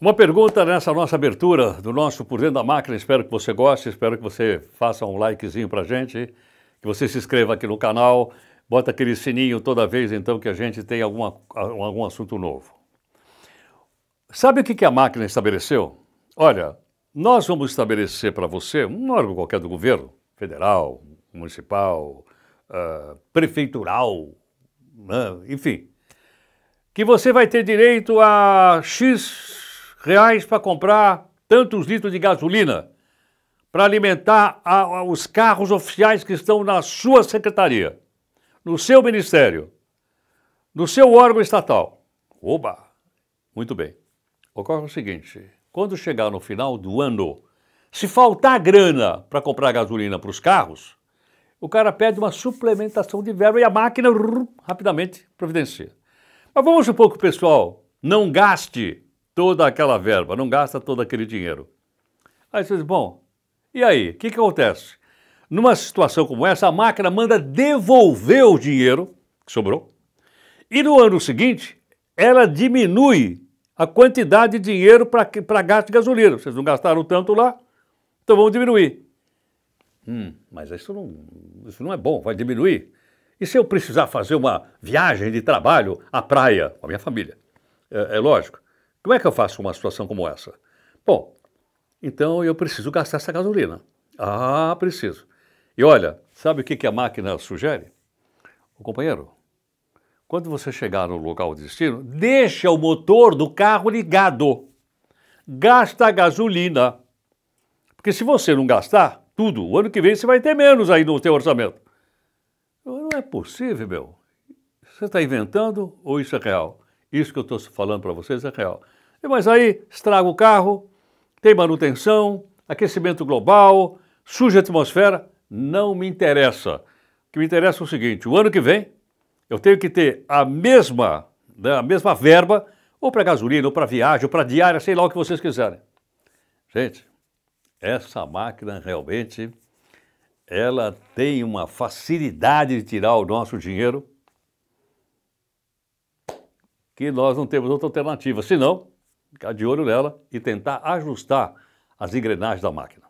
Uma pergunta nessa nossa abertura do nosso Por Dentro da Máquina. Espero que você goste, espero que você faça um likezinho pra gente, que você se inscreva aqui no canal, bota aquele sininho toda vez então que a gente tem alguma, algum assunto novo. Sabe o que, a máquina estabeleceu? Olha, nós vamos estabelecer para você um órgão qualquer do governo, federal, municipal, uh, prefeitural, enfim, que você vai ter direito a X reais para comprar tantos litros de gasolina para alimentar a, a, os carros oficiais que estão na sua secretaria, no seu ministério, no seu órgão estatal. Oba! Muito bem. Ocorre o seguinte: quando chegar no final do ano, se faltar grana para comprar gasolina para os carros, o cara pede uma suplementação de verba e a máquina rrr, rapidamente providencia. Mas vamos supor que o pessoal não gaste toda aquela verba, não gasta todo aquele dinheiro. Aí você diz, bom, e aí, o que, que acontece? Numa situação como essa, a máquina manda devolver o dinheiro que sobrou, e no ano seguinte, ela diminui a quantidade de dinheiro para gasto de gasolina. Vocês não gastaram tanto lá, então vamos diminuir. Hum, mas isso não, isso não é bom, vai diminuir. E se eu precisar fazer uma viagem de trabalho à praia com a minha família? É, é lógico. Como é que eu faço uma situação como essa? Bom, então eu preciso gastar essa gasolina. Ah, preciso. E olha, sabe o que, a máquina sugere? O companheiro, quando você chegar no local de destino, deixa o motor do carro ligado. Gasta a gasolina. Porque se você não gastar tudo, o ano que vem você vai ter menos aí no seu orçamento. Não é possível, meu. Você está inventando ou isso é real? Isso que eu estou falando para vocês é real. Mas aí estraga o carro, tem manutenção, aquecimento global, suja a atmosfera. Não me interessa. O que me interessa é o seguinte: o ano que vem eu tenho que ter a mesma, né, a mesma verba, ou para gasolina, ou para viagem, ou para diária, sei lá o que vocês quiserem. Gente, essa máquina realmente ela tem uma facilidade de tirar o nosso dinheiro que nós não temos outra alternativa, senão ficar de olho nela e tentar ajustar as engrenagens da máquina.